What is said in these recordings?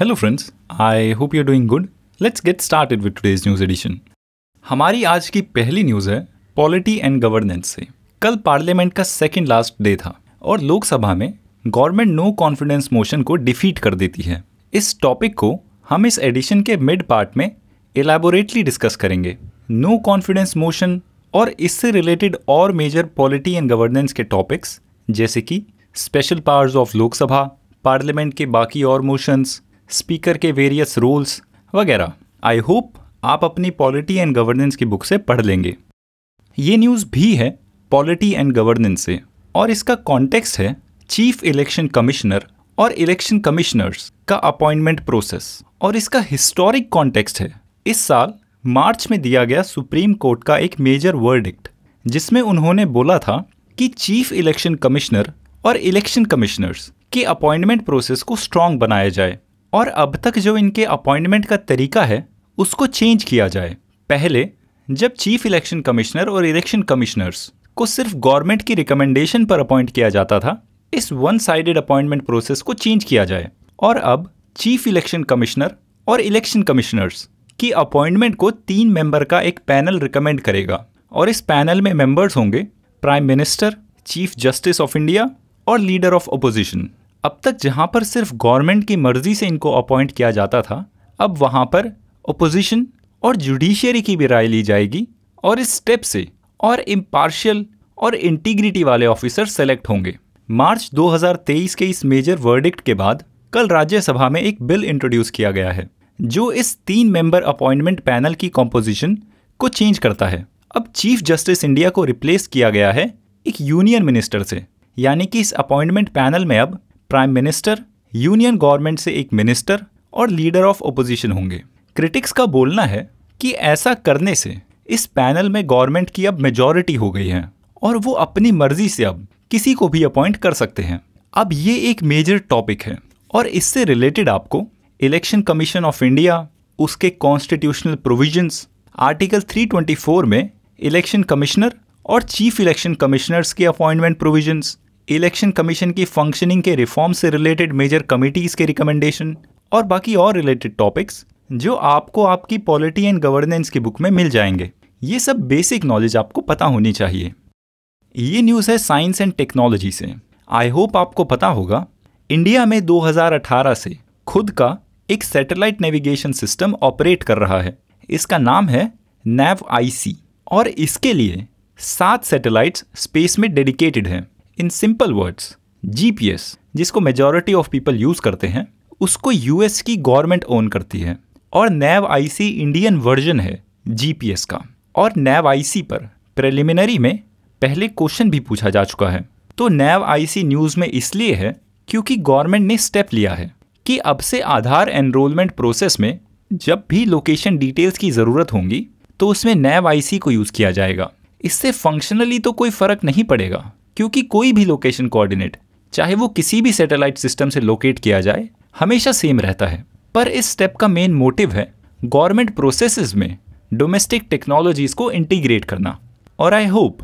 hello friends I hope you doing good let's get started with today's news edition हमारी आज की पहली news है पॉलिटी एंड गवर्नेंस से कल पार्लियामेंट का सेकेंड लास्ट डे था और लोकसभा में गवर्नमेंट नो कॉन्फिडेंस मोशन को डिफीट कर देती है इस टॉपिक को हम इस एडिशन के मिड पार्ट में एलैबोरेटली डिस्कस करेंगे नो कॉन्फिडेंस मोशन और इससे रिलेटेड और मेजर पॉलिटी एंड गवर्नेंस के टॉपिक्स जैसे कि special powers of Lok Sabha parliament के बाकी और मोशंस स्पीकर के वेरियस रोल्स वगैरह आई होप आप अपनी पॉलिटी एंड गवर्नेंस की बुक से पढ़ लेंगे ये न्यूज़ भी है पॉलिटी एंड गवर्नेंस से और इसका कॉन्टेक्स्ट है चीफ इलेक्शन कमिश्नर और इलेक्शन कमिश्नर्स का अपॉइंटमेंट प्रोसेस और इसका हिस्टोरिक कॉन्टेक्स्ट है इस साल मार्च में दिया गया सुप्रीम कोर्ट का एक मेजर वर्डिक्ट जिसमें उन्होंने बोला था कि चीफ इलेक्शन कमिश्नर और इलेक्शन कमिश्नर्स के अपॉइंटमेंट प्रोसेस को स्ट्रॉन्ग बनाया जाए और अब तक जो इनके अपॉइंटमेंट का तरीका है उसको चेंज किया जाए पहले जब चीफ इलेक्शन कमिश्नर और इलेक्शन कमिश्नर्स को सिर्फ गवर्नमेंट की रिकमेंडेशन पर अपॉइंट किया जाता था इस वन साइडेड अपॉइंटमेंट प्रोसेस को चेंज किया जाए और अब चीफ इलेक्शन कमिश्नर और इलेक्शन कमिश्नर्स की अपॉइंटमेंट को तीन मेंबर का एक पैनल रिकमेंड करेगा और इस पैनल में मेंबर्स होंगे prime minister chief justice of India और लीडर ऑफ अपोजिशन अब तक जहाँ पर सिर्फ गवर्नमेंट की मर्ज़ी से इनको अपॉइंट किया जाता था अब वहाँ पर अपोजिशन और जुडिशियरी की भी राय ली जाएगी और इस स्टेप से और इम्पार्शियल और इंटीग्रिटी वाले ऑफिसर सेलेक्ट होंगे मार्च 2023 के इस मेजर वर्डिक्ट के बाद कल राज्यसभा में एक बिल इंट्रोड्यूस किया गया है जो इस तीन मेंबर अपॉइंटमेंट पैनल की कॉम्पोजिशन को चेंज करता है अब चीफ जस्टिस इंडिया को रिप्लेस किया गया है एक यूनियन मिनिस्टर से यानी कि इस अपॉइंटमेंट पैनल में अब प्राइम मिनिस्टर यूनियन गवर्नमेंट से एक मिनिस्टर और लीडर ऑफ ओपोजिशन होंगे क्रिटिक्स का बोलना है कि ऐसा करने से इस पैनल में गवर्नमेंट की अब मेजोरिटी हो गई है और वो अपनी मर्जी से अब किसी को भी अपॉइंट कर सकते हैं अब ये एक मेजर टॉपिक है और इससे रिलेटेड आपको इलेक्शन कमीशन ऑफ इंडिया उसके कॉन्स्टिट्यूशनल प्रोविजंस आर्टिकल 324 में इलेक्शन कमिश्नर और चीफ इलेक्शन कमिश्नर्स के अपॉइंटमेंट प्रोविजंस इलेक्शन कमीशन की फंक्शनिंग के रिफॉर्म से रिलेटेड मेजर कमिटीज़ के रिकमेंडेशन और बाकी और रिलेटेड टॉपिक्स जो आपको आपकी पॉलिटी एंड गवर्नेंस की बुक में मिल जाएंगे ये सब बेसिक नॉलेज आपको पता होनी चाहिए ये न्यूज़ है साइंस एंड टेक्नोलॉजी से आई होप आपको पता होगा इंडिया में 2018 से खुद का एक सैटेलाइट नेविगेशन सिस्टम ऑपरेट कर रहा है इसका नाम है नैव आईसी और इसके लिए सात सैटेलाइट्स स्पेस में डेडिकेटेड हैं इन सिंपल वर्ड्स जीपीएस जिसको मेजोरिटी ऑफ पीपल यूज करते हैं उसको यूएस की गवर्नमेंट ओन करती है और नैव आईसी इंडियन वर्जन है जीपीएस का और नैव आईसी पर प्रेलिमिनरी में पहले क्वेश्चन भी पूछा जा चुका है तो नैव आईसी न्यूज़ में इसलिए है क्योंकि गवर्नमेंट ने स्टेप लिया है कि अब से आधार एनरोलमेंट प्रोसेस में जब भी लोकेशन डिटेल्स की ज़रूरत होंगी तो उसमें नैव आईसी को यूज़ किया जाएगा इससे फंक्शनली तो कोई फ़र्क नहीं पड़ेगा क्योंकि कोई भी लोकेशन कोऑर्डिनेट चाहे वो किसी भी सैटेलाइट सिस्टम से लोकेट किया जाए हमेशा सेम रहता है पर इस स्टेप का मेन मोटिव है गवर्नमेंट प्रोसेसेस में डोमेस्टिक टेक्नोलॉजीज को इंटीग्रेट करना और आई होप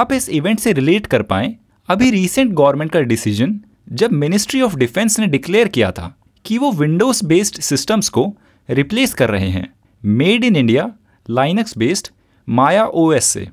आप इस इवेंट से रिलेट कर पाए अभी रिसेंट गवर्नमेंट का डिसीजन जब मिनिस्ट्री ऑफ डिफेंस ने डिक्लेयर किया था कि वो विंडोज बेस्ड सिस्टम्स को रिप्लेस कर रहे हैं made in India Linux based Maya OS से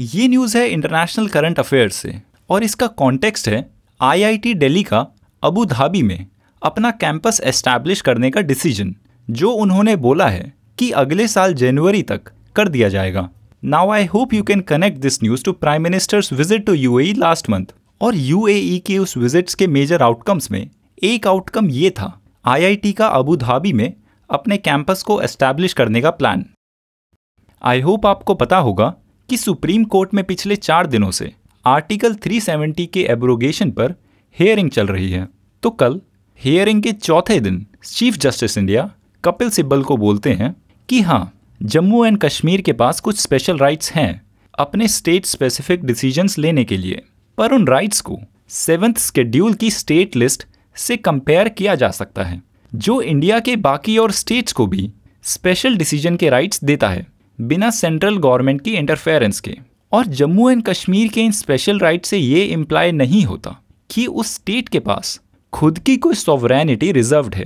ये न्यूज़ है इंटरनेशनल करंट अफेयर से और इसका कॉन्टेक्स्ट है आईआईटी दिल्ली का अबू धाबी में अपना कैंपस एस्टैब्लिश करने का डिसीजन जो उन्होंने बोला है कि अगले साल जनवरी तक कर दिया जाएगा now I hope you can connect this news to prime minister's visit to U last month और यू e के उस विजिट्स के मेजर आउटकम्स में एक आउटकम ये था आई का अबू धाबी में अपने कैंपस को एस्टैब्लिश करने का प्लान आई होप आपको पता होगा कि सुप्रीम कोर्ट में पिछले चार दिनों से आर्टिकल 370 के एब्रोगेशन पर हेयरिंग चल रही है तो कल हेयरिंग के चौथे दिन chief justice India Kapil Sibal को बोलते हैं कि हाँ जम्मू एंड कश्मीर के पास कुछ स्पेशल राइट्स हैं अपने स्टेट स्पेसिफिक डिसीजंस लेने के लिए पर उन राइट्स को सेवन्थ स्केड्यूल की स्टेट लिस्ट से कंपेयर किया जा सकता है जो इंडिया के बाकी और स्टेट्स को भी स्पेशल डिसीजन के राइट्स देता है बिना सेंट्रल गवर्नमेंट की इंटरफेरेंस के और जम्मू एंड कश्मीर के इन स्पेशल राइट से ये इम्प्लाई नहीं होता कि उस स्टेट के पास खुद की कोई सॉवरेनिटी रिजर्व्ड है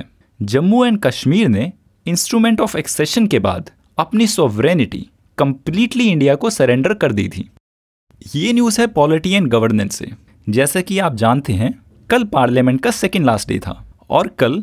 जम्मू एंड कश्मीर ने इंस्ट्रूमेंट ऑफ एक्सेशन के बाद अपनी सॉवरेनिटी कंप्लीटली इंडिया को सरेंडर कर दी थी ये न्यूज़ है पॉलिटी एंड गवर्नेंस से जैसा कि आप जानते हैं कल पार्लियामेंट का सेकेंड लास्ट डे था और कल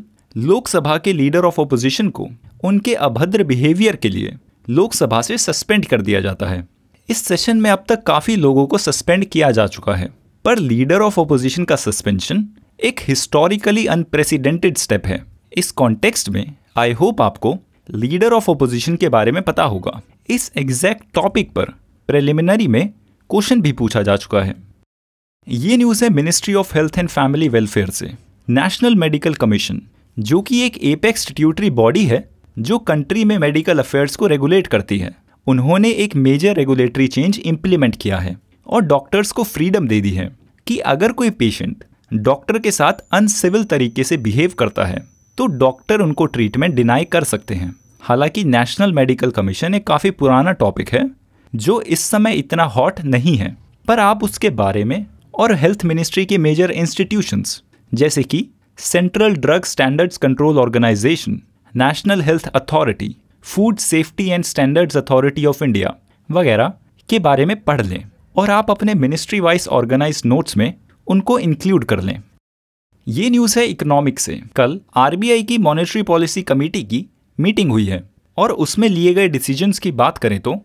लोकसभा के लीडर ऑफ अपोजिशन को उनके अभद्र बिहेवियर के लिए लोकसभा से सस्पेंड कर दिया जाता है इस सेशन में अब तक काफ़ी लोगों को सस्पेंड किया जा चुका है पर लीडर ऑफ ऑपोजिशन का सस्पेंशन एक हिस्टोरिकली अनप्रेसिडेंटेड स्टेप है इस कॉन्टेक्स्ट में आई होप आपको लीडर ऑफ ऑपोजिशन के बारे में पता होगा इस एग्जैक्ट टॉपिक पर प्रेलिमिनरी में क्वेश्चन भी पूछा जा चुका है ये न्यूज़ है ministry of health and family welfare से नेशनल मेडिकल कमीशन जो कि एक एपेक्स ट्यूटरी बॉडी है जो कंट्री में मेडिकल अफेयर्स को रेगुलेट करती है उन्होंने एक मेजर रेगुलेटरी चेंज इम्प्लीमेंट किया है और डॉक्टर्स को फ्रीडम दे दी है कि अगर कोई पेशेंट डॉक्टर के साथ अनसिविल तरीके से बिहेव करता है तो डॉक्टर उनको ट्रीटमेंट डिनाई कर सकते हैं हालांकि नेशनल मेडिकल कमीशन एक काफ़ी पुराना टॉपिक है जो इस समय इतना हॉट नहीं है पर आप उसके बारे में और हेल्थ मिनिस्ट्री के मेजर इंस्टीट्यूशंस जैसे कि central drug standards control organisation national health authority food safety and standards authority of India वगैरह के बारे में पढ़ लें और आप अपने मिनिस्ट्री वाइज ऑर्गेनाइज नोट्स में उनको इंक्लूड कर लें ये न्यूज़ है इकोनॉमिक से कल आरबीआई की मॉनेटरी पॉलिसी कमेटी की मीटिंग हुई है और उसमें लिए गए डिसीजंस की बात करें तो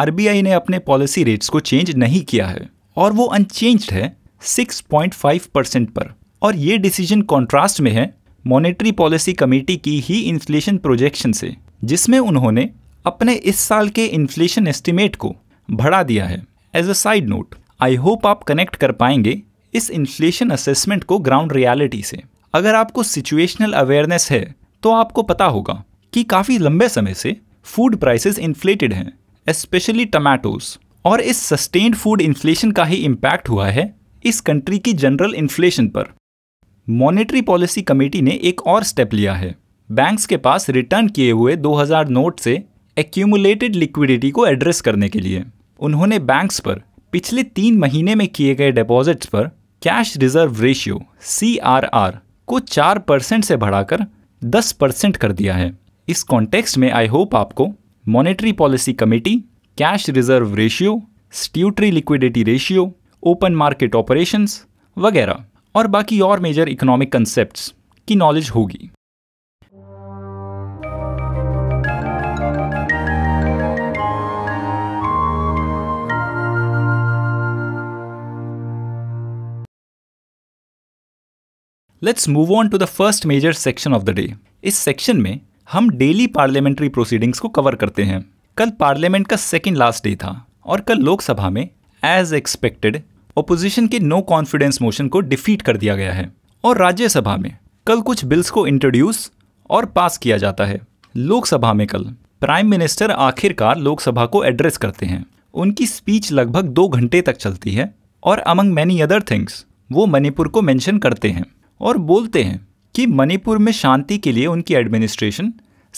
आरबीआई ने अपने पॉलिसी रेट्स को चेंज नहीं किया है और वो अनचेंज्ड है 6.5 परसेंट पर और ये डिसीजन कॉन्ट्रास्ट में है मॉनेटरी पॉलिसी कमेटी की ही इन्फ्लेशन प्रोजेक्शन से जिसमें उन्होंने अपने इस साल के इन्फ्लेशन एस्टिमेट को बढ़ा दिया है as a side note I hope आप कनेक्ट कर पाएंगे इस इन्फ्लेशन असेसमेंट को ग्राउंड रियलिटी से अगर आपको सिचुएशनल अवेयरनेस है तो आपको पता होगा कि काफ़ी लंबे समय से फूड प्राइसेस इन्फ्लेटेड हैं स्पेशली टमाटोज और इस सस्टेन्ड फूड इन्फ्लेशन का ही इम्पैक्ट हुआ है इस कंट्री की जनरल इन्फ्लेशन पर मॉनेटरी पॉलिसी कमेटी ने एक और स्टेप लिया है बैंक्स के पास रिटर्न किए हुए 2000 नोट से एक्यूमुलेटेड लिक्विडिटी को एड्रेस करने के लिए उन्होंने बैंक्स पर पिछले तीन महीने में किए गए डिपॉजिट्स पर कैश रिजर्व रेशियो सी को चार परसेंट से बढ़ाकर दस परसेंट कर दिया है इस कॉन्टेक्स्ट में आई होप आपको monetary policy committee cash reserve ratio statutory liquidity ratio open market operations वगैरह और बाकी और मेजर इकोनॉमिक कंसेप्ट की नॉलेज होगी let's move on to the first major section of the day इस सेक्शन में हम डेली पार्लियामेंट्री प्रोसीडिंग्स को कवर करते हैं कल पार्लियामेंट का सेकेंड लास्ट डे था और कल लोकसभा में एज एक्सपेक्टेड ओपोजिशन के नो कॉन्फिडेंस मोशन को डिफीट कर दिया गया है और राज्यसभा में कल कुछ बिल्स को इंट्रोड्यूस और पास किया जाता है लोकसभा में कल प्राइम मिनिस्टर आखिरकार लोकसभा को एड्रेस करते हैं उनकी स्पीच लगभग दो घंटे तक चलती है और अमंग मैनी अदर थिंग्स वो मणिपुर को मेंशन करते हैं और बोलते हैं कि मणिपुर में शांति के लिए उनकी एडमिनिस्ट्रेशन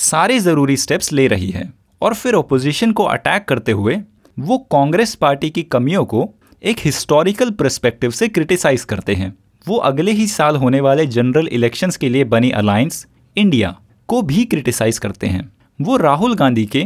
सारे ज़रूरी स्टेप्स ले रही है और फिर ओपोजिशन को अटैक करते हुए वो कांग्रेस पार्टी की कमियों को एक हिस्टोरिकल परस्पेक्टिव से क्रिटिसाइज करते हैं वो अगले ही साल होने वाले जनरल इलेक्शंस के लिए बनी अलायंस इंडिया को भी क्रिटिसाइज करते हैं वो राहुल गांधी के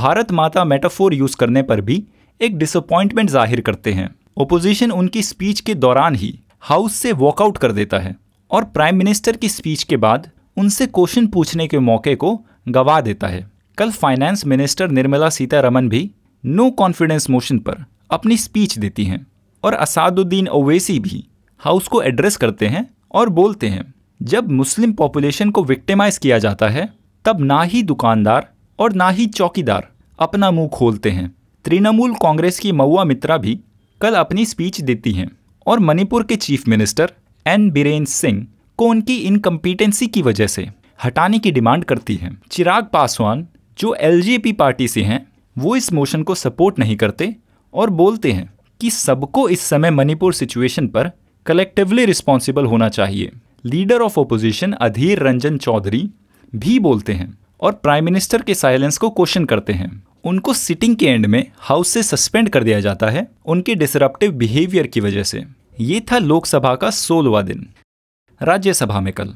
भारत माता मेटाफोर यूज़ करने पर भी एक डिसअपॉइंटमेंट जाहिर करते हैं ओपोजिशन उनकी स्पीच के दौरान ही हाउस से वॉकआउट कर देता है और प्राइम मिनिस्टर की स्पीच के बाद उनसे क्वेश्चन पूछने के मौके को गवा देता है कल फाइनेंस मिनिस्टर निर्मला सीतारमन भी नो कॉन्फिडेंस मोशन पर अपनी स्पीच देती हैं और असादुद्दीन ओवैसी भी हाउस को एड्रेस करते हैं और बोलते हैं जब मुस्लिम पॉपुलेशन को विक्टिमाइज किया जाता है तब ना ही दुकानदार और ना ही चौकीदार अपना मुंह खोलते हैं तृणमूल कांग्रेस की मऊआ मित्रा भी कल अपनी स्पीच देती हैं और मणिपुर के chief minister N Biren Singh को उनकी इनकम्पिटेंसी की वजह से हटाने की डिमांड करती हैं चिराग पासवान जो एल पार्टी से हैं वो इस मोशन को सपोर्ट नहीं करते और बोलते हैं कि सबको इस समय मणिपुर सिचुएशन पर कलेक्टिवली रिस्पॉन्सिबल होना चाहिए leader of opposition Adhir Ranjan Chowdhury भी बोलते हैं और प्राइम मिनिस्टर के साइलेंस को क्वेश्चन करते हैं उनको सिटिंग के एंड में हाउस से सस्पेंड कर दिया जाता है उनके डिसरप्टिव बिहेवियर की वजह से ये था लोकसभा का सोलवा दिन राज्यसभा में कल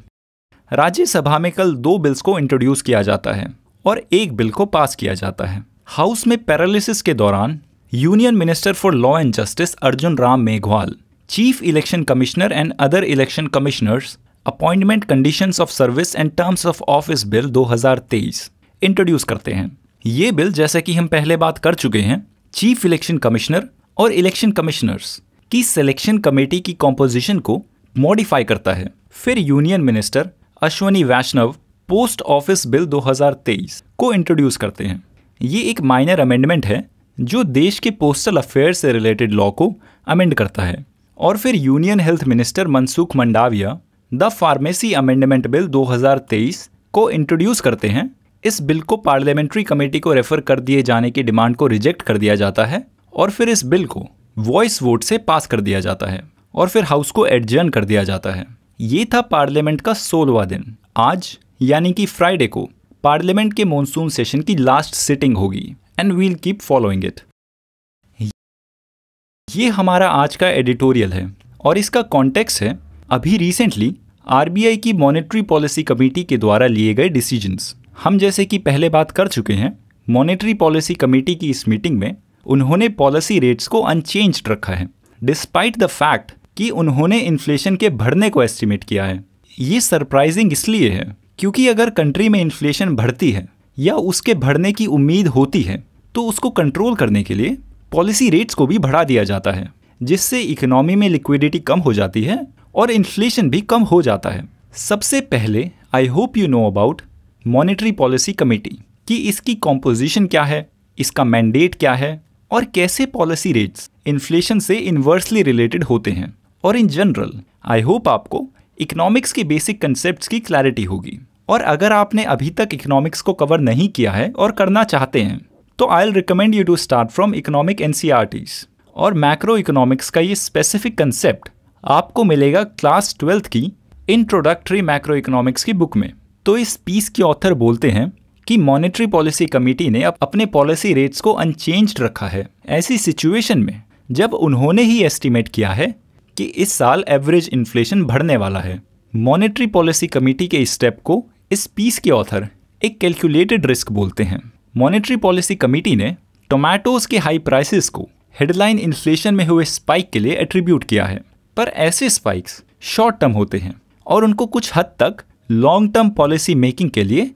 राज्यसभा में कल दो बिल्स को इंट्रोड्यूस किया जाता है और एक बिल को पास किया जाता है हाउस में पैरालिसिस के दौरान union minister for law and justice Arjun Ram Meghwal chief election commissioner and other election commissioners appointment conditions of service and terms of office bill 2023 introduce करते हैं ये बिल जैसे कि हम पहले बात कर चुके हैं चीफ इलेक्शन कमिश्नर और इलेक्शन कमिश्नर्स की सिलेक्शन कमेटी की कॉम्पोजिशन को मॉडिफाई करता है फिर union minister Ashwini Vaishnaw post office bill 2023 को इंट्रोड्यूस करते हैं ये एक माइनर अमेंडमेंट है जो देश के पोस्टल अफेयर से रिलेटेड लॉ को अमेंड करता है और फिर union health minister Mansukh Mandaviya the pharmacy amendment bill 2023 को इंट्रोड्यूस करते हैं इस बिल को पार्लियामेंट्री कमेटी को रेफर कर दिए जाने की डिमांड को रिजेक्ट कर दिया जाता है और फिर इस बिल को वॉइस वोट से पास कर दिया जाता है और फिर हाउस को एडजर्न कर दिया जाता है ये था पार्लियामेंट का सोलवा दिन आज यानी कि फ्राइडे को पार्लियामेंट के मॉनसून सेशन की लास्ट सिटिंग होगी and we'll keep following it ये हमारा आज का एडिटोरियल है और इसका कॉन्टेक्स्ट है अभी रिसेंटली आरबीआई की मॉनेटरी पॉलिसी कमेटी के द्वारा लिए गए डिसीजंस हम जैसे कि पहले बात कर चुके हैं मॉनेटरी पॉलिसी कमेटी की इस मीटिंग में उन्होंने पॉलिसी रेट्स को अनचेंज रखा है डिस्पाइट द फैक्ट कि उन्होंने इन्फ्लेशन के बढ़ने को एस्टिमेट किया है ये सरप्राइजिंग इसलिए है क्योंकि अगर कंट्री में इन्फ्लेशन बढ़ती है या उसके बढ़ने की उम्मीद होती है तो उसको कंट्रोल करने के लिए पॉलिसी रेट्स को भी बढ़ा दिया जाता है जिससे इकोनॉमी में लिक्विडिटी कम हो जाती है और इन्फ्लेशन भी कम हो जाता है सबसे पहले I hope you know about monetary policy committee कि इसकी कॉम्पोजिशन क्या है इसका मैंडेट क्या है और कैसे पॉलिसी रेट्स इन्फ्लेशन से इन्वर्सली रिलेटेड होते हैं और इन जनरल आई होप आपको इकोनॉमिक्स के बेसिक कंसेप्ट की क्लैरिटी होगी और अगर आपने अभी तक इकोनॉमिक्स को कवर नहीं किया है और करना चाहते हैं तो I recommend you to start from economic एन और मैक्रो इकोनॉमिक्स का ये स्पेसिफिक कंसेप्ट आपको मिलेगा क्लास ट्वेल्थ की इंट्रोडक्टरी मैक्रो इकोनॉमिक्स की बुक में तो इस पीस के ऑथर बोलते हैं कि मॉनेटरी पॉलिसी कमेटी ने अब अपने पॉलिसी रेट्स को अनचेंज रखा है ऐसी सिचुएशन में जब उन्होंने ही एस्टिमेट किया है कि इस साल एवरेज इन्फ्लेशन बढ़ने वाला है मॉनेटरी पॉलिसी कमेटी के इस स्टेप को इस पीस के ऑथर एक कैलकुलेटेड रिस्क बोलते हैं मॉनेटरी पॉलिसी कमेटी ने टोमेटोज के हाई प्राइसेस को हेडलाइन इन्फ्लेशन में हुए स्पाइक के लिए एट्रीब्यूट किया है पर ऐसे स्पाइक्स शॉर्ट टर्म होते हैं और उनको कुछ हद तक लॉन्ग टर्म पॉलिसी मेकिंग के लिए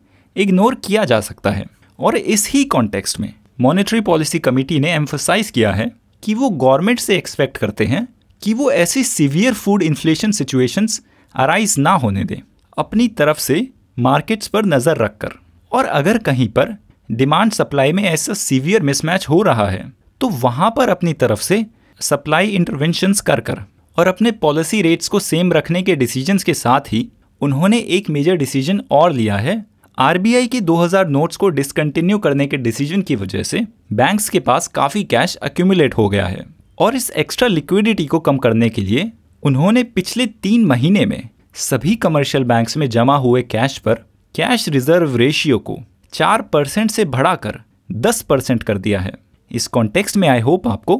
इग्नोर किया जा सकता है और इस ही कॉन्टेक्स्ट में मॉनेटरी पॉलिसी कमेटी ने एम्फोसाइज किया है कि वो गवर्नमेंट से एक्सपेक्ट करते हैं कि वो ऐसी severe food inflation situations arise ना होने दें अपनी तरफ से मार्केट्स पर नज़र रखकर और अगर कहीं पर डिमांड सप्लाई में ऐसा सीवियर मिसमैच हो रहा है तो वहाँ पर अपनी तरफ से सप्लाई इंटरवेंशन कर कर और अपने पॉलिसी रेट्स को सेम रखने के डिसीजंस के साथ ही उन्होंने एक मेजर डिसीजन और लिया है आरबीआई के 2000 नोट्स को डिसकंटिन्यू करने के डिसीजन की वजह से बैंक्स के पास काफ़ी कैश अक्यूमुलेट हो गया है और इस एक्स्ट्रा लिक्विडिटी को कम करने के लिए उन्होंने पिछले तीन महीने में सभी कमर्शियल बैंक्स में जमा हुए कैश पर कैश रिजर्व रेशियो को चार परसेंट से बढ़ाकर दस परसेंट कर दिया है इस कॉन्टेक्स्ट में आई होप आपको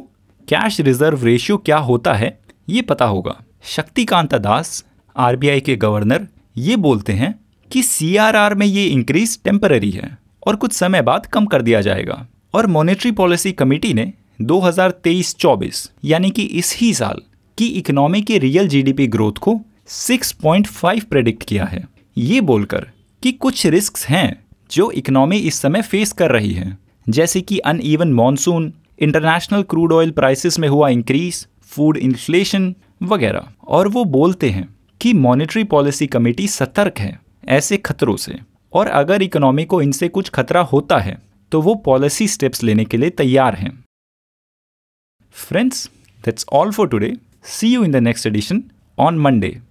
कैश रिजर्व रेशियो क्या होता है ये पता होगा शक्तिकांता दास आर के गवर्नर ये बोलते हैं कि सी में ये इंक्रीज टेम्पररी है और कुछ समय बाद कम कर दिया जाएगा और मॉनेटरी पॉलिसी कमेटी ने 2023-24 यानी कि इस ही साल की इकोनॉमी के रियल जीडीपी ग्रोथ को 6.5 प्रेडिक्ट किया है ये बोलकर कि कुछ रिस्क हैं जो इकोनॉमी इस समय फेस कर रही है जैसे कि uneven monsoon international crude oil prices में हुआ इंक्रीज फूड इन्फ्लेशन वगैरह और वो बोलते हैं कि मॉनेटरी पॉलिसी कमेटी सतर्क है ऐसे खतरों से और अगर इकोनॉमी को इनसे कुछ खतरा होता है तो वो पॉलिसी स्टेप्स लेने के लिए तैयार हैं friends that's all for today see you in the next edition on Monday